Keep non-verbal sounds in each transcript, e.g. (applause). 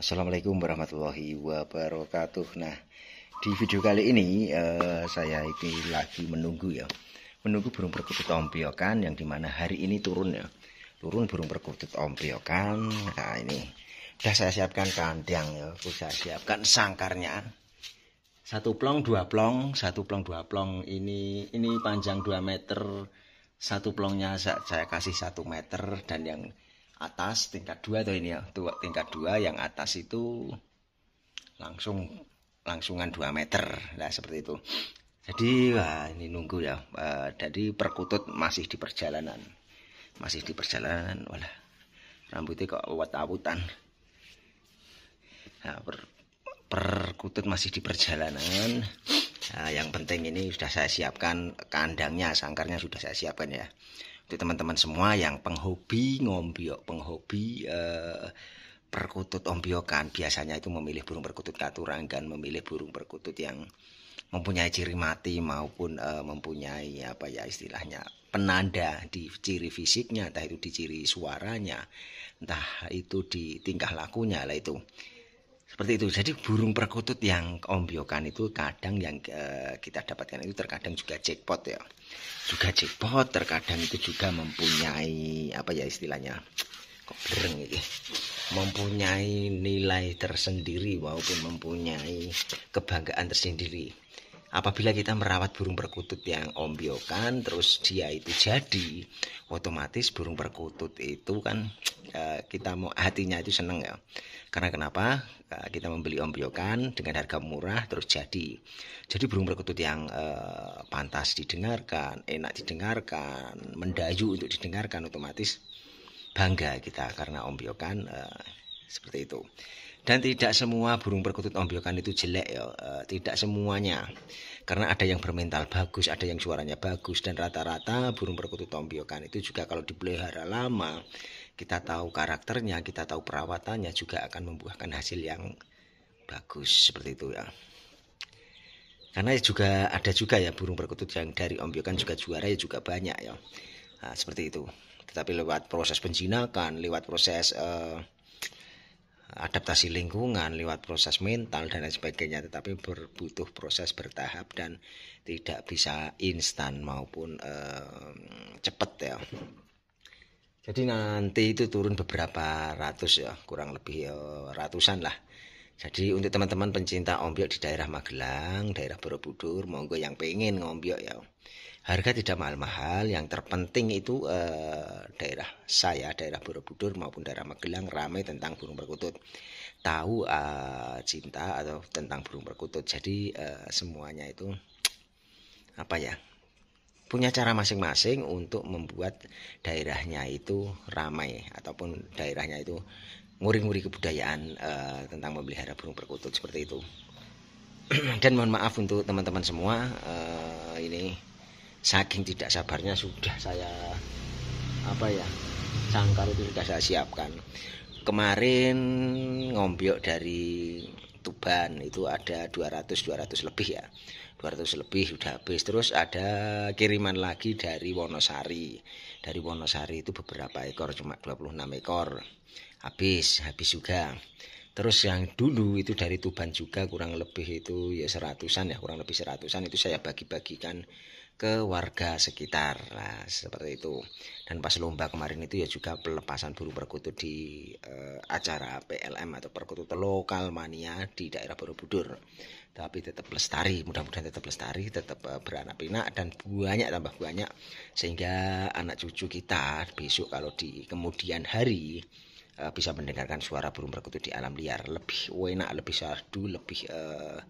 Assalamualaikum warahmatullahi wabarakatuh. Nah, di video kali ini uh, saya ini lagi menunggu ya, menunggu burung perkutut ompiokan yang dimana hari ini turun ya, turun burung perkutut ompiokan. Nah ini, sudah saya siapkan kandang ya, sudah siapkan sangkarnya. Satu plong, dua plong, satu plong, dua plong. Ini ini panjang dua meter, satu plongnya saya kasih satu meter dan yang atas tingkat dua atau ini ya tuh tingkat dua yang atas itu langsung langsungan 2 meter lah seperti itu jadi wah ini nunggu ya eh, jadi perkutut masih di perjalanan masih di perjalanan walah rambutnya kok wat awutan nah, per, perkutut masih di perjalanan nah, yang penting ini sudah saya siapkan kandangnya sangkarnya sudah saya siapkan ya di teman-teman semua yang penghobi ngombiok penghobi eh, perkutut ombiokan biasanya itu memilih burung perkutut katurang dan memilih burung perkutut yang mempunyai ciri mati maupun eh, mempunyai apa ya istilahnya penanda di ciri fisiknya entah itu di ciri suaranya entah itu di tingkah lakunya lah itu seperti itu jadi burung perkutut yang ombiokan itu kadang yang uh, kita dapatkan itu terkadang juga jackpot ya juga jackpot terkadang itu juga mempunyai apa ya istilahnya kok bereng ini mempunyai nilai tersendiri walaupun mempunyai kebanggaan tersendiri apabila kita merawat burung perkutut yang ombiokan terus dia itu jadi otomatis burung perkutut itu kan uh, kita mau hatinya itu seneng ya karena kenapa? Kita membeli ombyokan dengan harga murah terus jadi. Jadi burung perkutut yang eh, pantas didengarkan, enak didengarkan, mendayu untuk didengarkan otomatis bangga kita karena ombyokan eh, seperti itu. Dan tidak semua burung perkutut ombyokan itu jelek ya, eh, tidak semuanya. Karena ada yang bermental bagus, ada yang suaranya bagus dan rata-rata burung perkutut ombyokan itu juga kalau dipelihara lama kita tahu karakternya, kita tahu perawatannya juga akan membuahkan hasil yang bagus seperti itu ya. Karena juga ada juga ya burung perkutut yang dari ombyokan juga juara ya juga banyak ya. Nah, seperti itu. Tetapi lewat proses penjinakan, lewat proses eh, adaptasi lingkungan, lewat proses mental dan lain sebagainya. Tetapi berbutuh proses bertahap dan tidak bisa instan maupun eh, cepat ya. Jadi nanti itu turun beberapa ratus ya, kurang lebih ya, ratusan lah. Jadi untuk teman-teman pencinta ombyok di daerah Magelang, daerah Borobudur, monggo yang pengen ngombyok ya. Harga tidak mahal-mahal, yang terpenting itu eh, daerah saya, daerah Borobudur maupun daerah Magelang ramai tentang burung perkutut. Tahu eh, cinta atau tentang burung perkutut. Jadi eh, semuanya itu apa ya? punya cara masing-masing untuk membuat daerahnya itu ramai ataupun daerahnya itu nguri-nguri kebudayaan uh, tentang memelihara burung perkutut seperti itu. (clears throat) Dan mohon maaf untuk teman-teman semua uh, ini saking tidak sabarnya sudah saya apa ya sangkar itu sudah saya siapkan kemarin ngombyok dari Tuban itu ada 200 200 lebih ya 200 lebih sudah habis terus ada kiriman lagi dari Wonosari dari Wonosari itu beberapa ekor cuma 26 ekor habis habis juga terus yang dulu itu dari Tuban juga kurang lebih itu ya seratusan ya kurang lebih seratusan itu saya bagi-bagikan ke warga sekitar nah, seperti itu dan pas lomba kemarin itu ya juga pelepasan burung perkutut di uh, acara PLM atau perkutut lokal mania di daerah Borobudur tapi tetap lestari mudah-mudahan tetap lestari tetap uh, eh, beranak pinak dan banyak tambah banyak sehingga anak cucu kita besok kalau di kemudian hari uh, bisa mendengarkan suara burung perkutut di alam liar lebih enak lebih sadu lebih uh,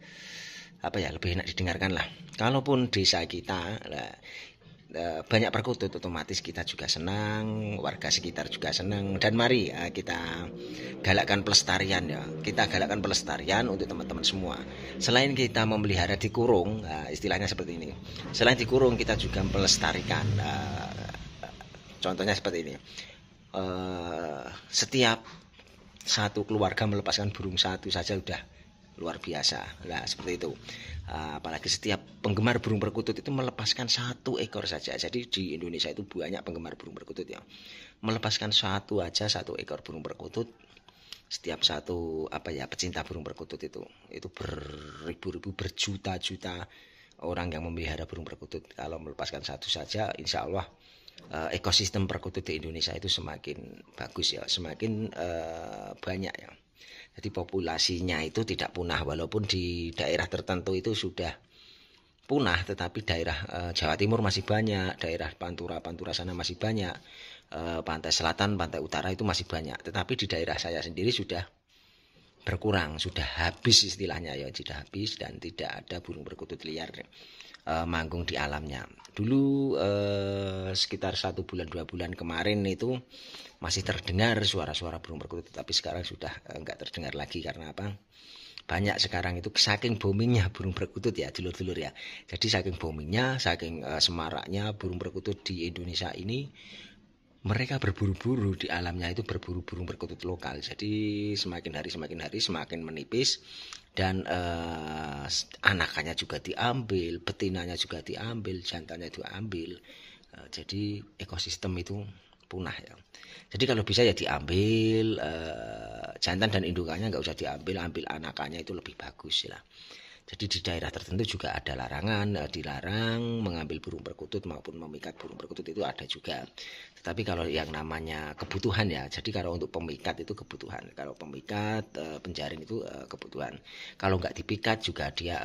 apa ya lebih enak didengarkan lah kalaupun desa kita lah, eh, banyak perkutut otomatis kita juga senang warga sekitar juga senang dan mari eh, kita galakkan pelestarian ya kita galakkan pelestarian untuk teman-teman semua selain kita memelihara di kurung eh, istilahnya seperti ini selain di kurung kita juga melestarikan contohnya seperti ini setiap satu keluarga melepaskan burung satu saja udah luar biasa lah seperti itu ah, apalagi setiap penggemar burung perkutut itu melepaskan satu ekor saja jadi di Indonesia itu banyak penggemar burung perkutut ya melepaskan satu aja satu ekor burung perkutut setiap satu apa ya pecinta burung perkutut itu itu beribu-ribu berjuta-juta orang yang memelihara burung perkutut kalau melepaskan satu saja insya Allah eh, ekosistem perkutut di Indonesia itu semakin bagus ya semakin uh, banyak ya jadi populasinya itu tidak punah walaupun di daerah tertentu itu sudah punah tetapi daerah e, Jawa Timur masih banyak, daerah Pantura-Pantura sana masih banyak. E, pantai selatan, pantai utara itu masih banyak. Tetapi di daerah saya sendiri sudah berkurang, sudah habis istilahnya ya, sudah habis dan tidak ada burung berkutut liar uh, manggung di alamnya dulu eh, sekitar satu bulan dua bulan kemarin itu masih terdengar suara-suara burung perkutut tapi sekarang sudah eh, nggak eh, terdengar lagi karena apa banyak sekarang itu saking boomingnya burung perkutut ya dulur-dulur ya jadi saking boomingnya saking eh, semaraknya burung perkutut di Indonesia ini mereka berburu-buru di alamnya itu berburu-buru berkutut lokal jadi semakin hari semakin hari semakin menipis dan eh, anakannya juga diambil betinanya juga diambil jantannya diambil eh, jadi ekosistem itu punah ya jadi kalau bisa ya diambil eh, jantan dan indukannya nggak usah diambil ambil anakannya itu lebih bagus lah ya. Jadi di daerah tertentu juga ada larangan, eh, dilarang mengambil burung perkutut maupun memikat burung perkutut itu ada juga. Tetapi kalau yang namanya kebutuhan ya, jadi kalau untuk pemikat itu kebutuhan. Kalau pemikat, eh, penjaring itu eh, kebutuhan. Kalau nggak dipikat juga dia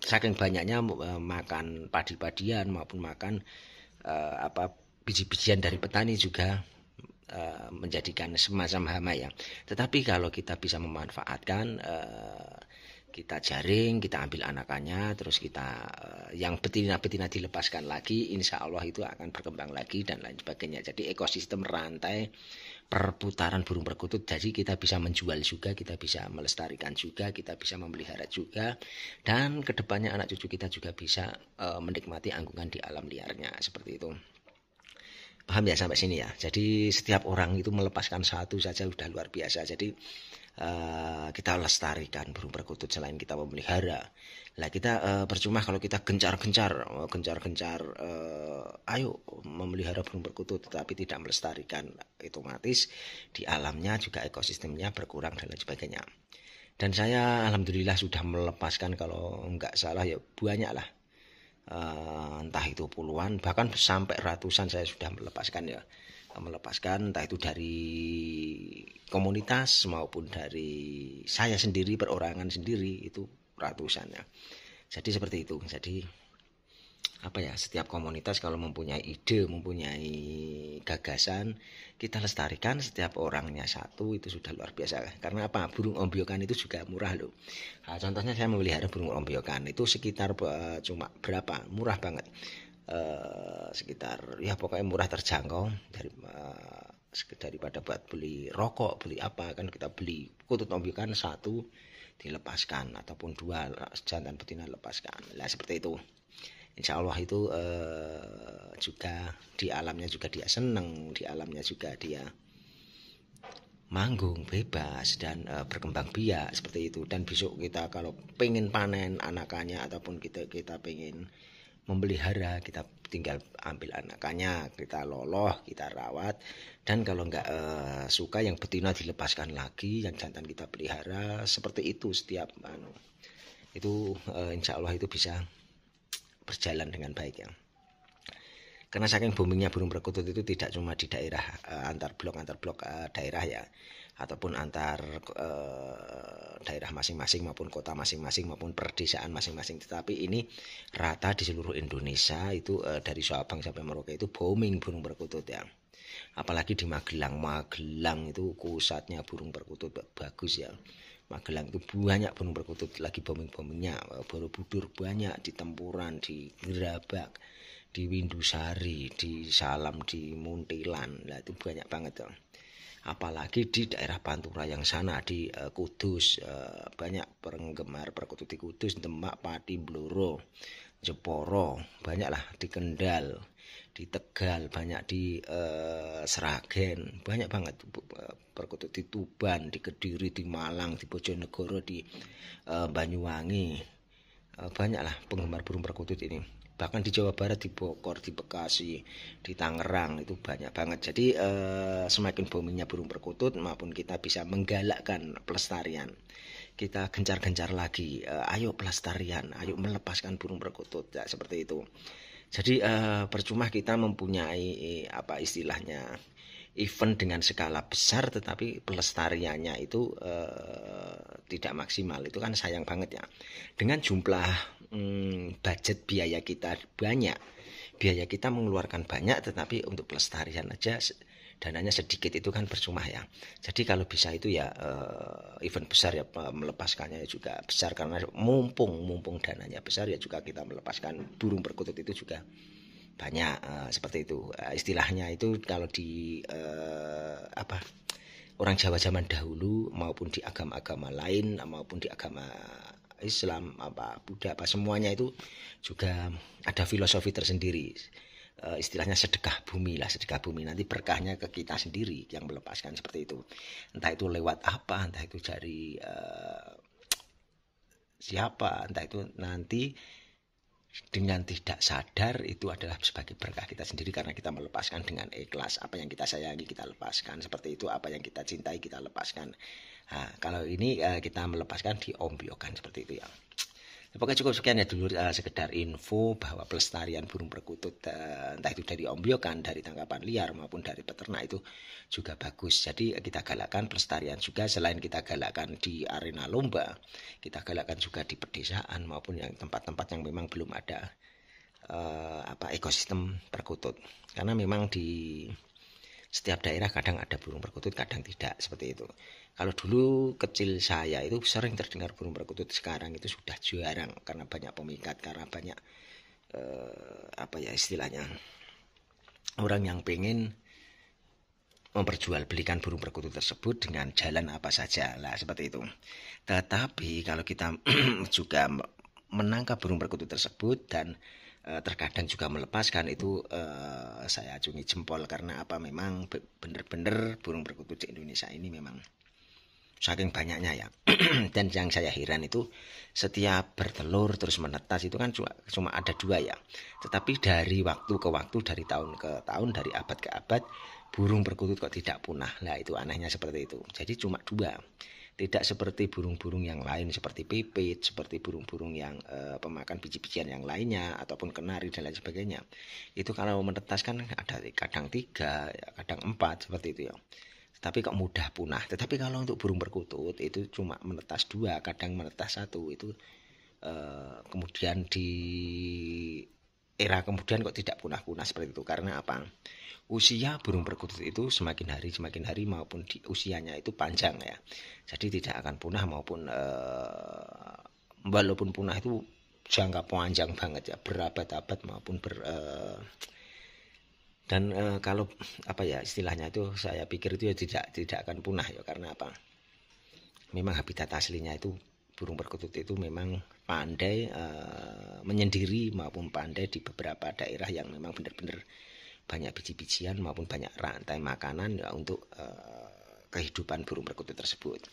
saking banyaknya makan padi-padian maupun makan apa biji-bijian dari petani juga menjadikan semacam hama ya. Tetapi kalau kita bisa memanfaatkan kita jaring, kita ambil anakannya, terus kita eh, yang betina-betina dilepaskan lagi, insya Allah itu akan berkembang lagi dan lain sebagainya. Jadi ekosistem rantai perputaran burung perkutut, jadi kita bisa menjual juga, kita bisa melestarikan juga, kita bisa memelihara juga, dan kedepannya anak cucu kita juga bisa uh, menikmati anggungan di alam liarnya seperti itu paham ya sampai sini ya jadi setiap orang itu melepaskan satu saja sudah luar biasa jadi uh, kita lestarikan burung perkutut selain kita memelihara lah kita uh, percuma kalau kita gencar-gencar eh, gencar-gencar uh, ayo memelihara burung perkutut tetapi tidak melestarikan otomatis di alamnya juga ekosistemnya berkurang dan lain sebagainya dan saya alhamdulillah sudah melepaskan kalau nggak salah ya banyak lah uh, entah itu puluhan bahkan sampai ratusan saya sudah melepaskan ya melepaskan entah itu dari komunitas maupun dari saya sendiri perorangan sendiri itu ratusannya jadi seperti itu jadi apa ya setiap komunitas kalau mempunyai ide mempunyai gagasan kita lestarikan setiap orangnya satu itu sudah luar biasa karena apa burung ombiokan itu juga murah loh nah, contohnya saya memelihara burung ombiokan itu sekitar eh, cuma berapa murah banget Eh, sekitar ya pokoknya murah terjangkau dari uh, daripada buat beli rokok beli apa kan kita beli kutut nombi kan satu dilepaskan ataupun dua jantan betina lepaskan lah seperti itu Insya Allah itu uh, juga di alamnya juga dia seneng di alamnya juga dia manggung bebas dan uh, berkembang biak seperti itu dan besok kita kalau pengen panen anakannya ataupun kita kita pengen memelihara kita tinggal ambil anakannya kita loloh kita rawat dan kalau nggak e, suka yang betina dilepaskan lagi yang jantan kita pelihara seperti itu setiap anu itu e, insya Allah itu bisa berjalan dengan baik ya karena saking boomingnya burung perkutut itu tidak cuma di daerah e, antar blok antar blok e, daerah ya ataupun antar e, daerah masing-masing maupun kota masing-masing maupun perdesaan masing-masing tetapi ini rata di seluruh Indonesia itu e, dari Sabang sampai Merauke itu booming burung perkutut ya apalagi di Magelang Magelang itu pusatnya burung perkutut bagus ya Magelang itu banyak burung perkutut lagi booming-boomingnya eh, Borobudur banyak di Tempuran di Gerabak di Windusari di Salam di Muntilan lah itu banyak banget ya apalagi di daerah Pantura yang sana di uh, Kudus uh, banyak penggemar perkutut di Kudus Demak Pati bluro Jeporo banyaklah di Kendal di Tegal banyak di uh, eh, Seragen banyak banget perkutut di Tuban di Kediri di Malang di Bojonegoro di uh, Banyuwangi uh, banyaklah penggemar burung perkutut ini bahkan di Jawa Barat di Bogor di Bekasi di Tangerang itu banyak banget jadi e, semakin boomingnya burung perkutut maupun kita bisa menggalakkan pelestarian kita gencar-gencar lagi e, ayo pelestarian ayo melepaskan burung perkutut ya, seperti itu jadi e, percuma kita mempunyai e, apa istilahnya event dengan skala besar tetapi pelestariannya itu e, tidak maksimal itu kan sayang banget ya dengan jumlah hmm, budget biaya kita banyak biaya kita mengeluarkan banyak tetapi untuk pelestarian aja dananya sedikit itu kan percuma ya jadi kalau bisa itu ya uh, event besar ya eh, melepaskannya juga besar karena mumpung mumpung dananya besar ya juga kita melepaskan burung perkutut itu juga banyak uh, seperti itu uh, istilahnya itu kalau di uh, apa orang Jawa zaman dahulu maupun di agama-agama lain maupun di agama Islam apa Buddha apa semuanya itu juga ada filosofi tersendiri e, istilahnya sedekah bumi lah sedekah bumi nanti berkahnya ke kita sendiri yang melepaskan seperti itu entah itu lewat apa entah itu dari e, siapa entah itu nanti dengan tidak sadar itu adalah sebagai berkah kita sendiri karena kita melepaskan dengan ikhlas apa yang kita sayangi kita lepaskan seperti itu apa yang kita cintai kita lepaskan Nah, kalau ini uh, kita melepaskan di ombiokan seperti itu ya. Pokoknya cukup sekian ya dulu uh, sekedar info bahwa pelestarian burung perkutut uh, entah itu dari ombiokan, dari tangkapan liar maupun dari peternak itu juga bagus. Jadi kita galakkan pelestarian juga selain kita galakkan di arena lomba, kita galakkan juga di pedesaan maupun yang tempat-tempat yang memang belum ada uh, apa ekosistem perkutut. Karena memang di setiap daerah kadang ada burung perkutut, kadang tidak seperti itu. Kalau dulu kecil saya itu sering terdengar burung perkutut, sekarang itu sudah jarang karena banyak pemikat, karena banyak eh, apa ya istilahnya orang yang pengen memperjualbelikan burung perkutut tersebut dengan jalan apa saja lah seperti itu. Tetapi kalau kita (clears throat) juga menangkap burung perkutut tersebut dan Eh, terkadang juga melepaskan itu uh, saya acungi jempol karena apa memang benar-benar burung perkutut di Indonesia ini memang saking banyaknya ya (clears throat) dan yang saya heran itu setiap bertelur terus menetas itu kan cuma, cuma ada dua ya tetapi dari waktu ke waktu dari tahun ke tahun dari abad ke abad burung perkutut kok tidak punah lah itu anehnya seperti itu jadi cuma dua tidak seperti burung-burung yang lain seperti pipit, seperti burung-burung yang e, eh, pemakan biji-bijian yang lainnya ataupun kenari dan lain sebagainya. Itu kalau menetas kan ada kadang tiga, ya, kadang empat seperti itu ya. Tapi kok mudah punah. Tetapi kalau untuk burung perkutut itu cuma menetas dua, kadang menetas satu itu e, kemudian di era kemudian kok tidak punah-punah seperti itu karena apa usia burung perkutut itu semakin hari semakin hari maupun di usianya itu panjang ya jadi tidak akan punah maupun uh, walaupun punah itu jangka panjang banget ya berabad-abad maupun ber uh, dan uh, kalau apa ya istilahnya itu saya pikir itu ya tidak tidak akan punah ya karena apa memang habitat aslinya itu burung perkutut itu memang pandai uh, menyendiri maupun pandai di beberapa daerah yang memang benar-benar banyak biji-bijian maupun banyak rantai makanan ya, untuk uh, kehidupan burung perkutut tersebut.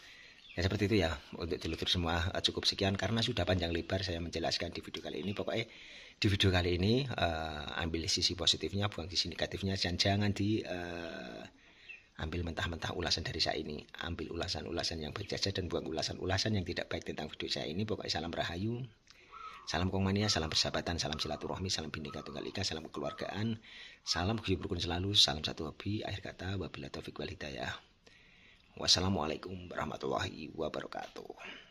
Ya seperti itu ya untuk dulur semua eh, cukup sekian karena sudah panjang lebar saya menjelaskan di video kali ini pokoknya di video kali ini uh, ambil sisi positifnya buang sisi negatifnya dan jangan di uh, ambil mentah-mentah ulasan dari saya ini ambil ulasan-ulasan yang berjasa dan buang ulasan-ulasan yang tidak baik tentang video saya ini pokoknya salam rahayu salam kongmania salam persahabatan salam silaturahmi salam bhinneka tunggal ika salam kekeluargaan salam kuyuh selalu salam satu hobi akhir kata wabila taufiq wal hidayah wassalamualaikum warahmatullahi wabarakatuh